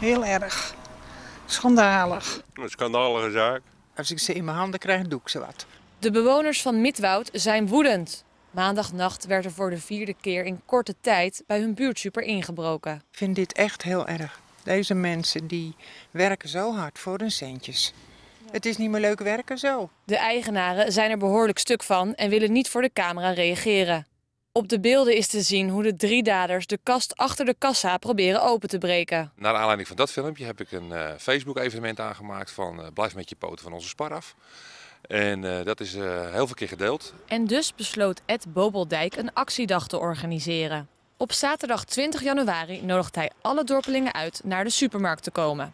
Heel erg. Schandalig. Een schandalige zaak. Als ik ze in mijn handen krijg, doe ik ze wat. De bewoners van Midwoud zijn woedend. Maandagnacht werd er voor de vierde keer in korte tijd bij hun buurtsuper ingebroken. Ik vind dit echt heel erg. Deze mensen die werken zo hard voor hun centjes. Het is niet meer leuk werken zo. De eigenaren zijn er behoorlijk stuk van en willen niet voor de camera reageren. Op de beelden is te zien hoe de drie daders de kast achter de kassa proberen open te breken. Naar aanleiding van dat filmpje heb ik een eh, Facebook-evenement aangemaakt van eh, blijf met je poten van onze spar af. En eh, dat is heel veel keer gedeeld. En dus besloot Ed Bobeldijk een actiedag te organiseren. Op zaterdag 20 januari nodigt hij alle dorpelingen uit naar de supermarkt te komen.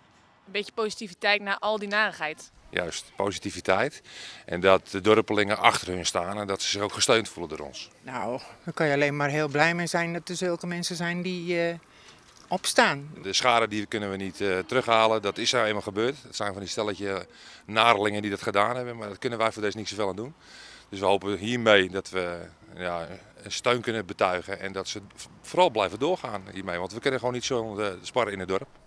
Een beetje positiviteit na al die narigheid. Juist, positiviteit. En dat de dorpelingen achter hun staan en dat ze zich ook gesteund voelen door ons. Nou, daar kan je alleen maar heel blij mee zijn dat er zulke mensen zijn die eh, opstaan. De schade die kunnen we niet eh, terughalen, dat is nou eenmaal gebeurd. Het zijn van die stelletje narelingen die dat gedaan hebben, maar dat kunnen wij voor deze niet zoveel aan doen. Dus we hopen hiermee dat we ja, een steun kunnen betuigen en dat ze vooral blijven doorgaan hiermee. Want we kunnen gewoon niet zo eh, sparren in het dorp.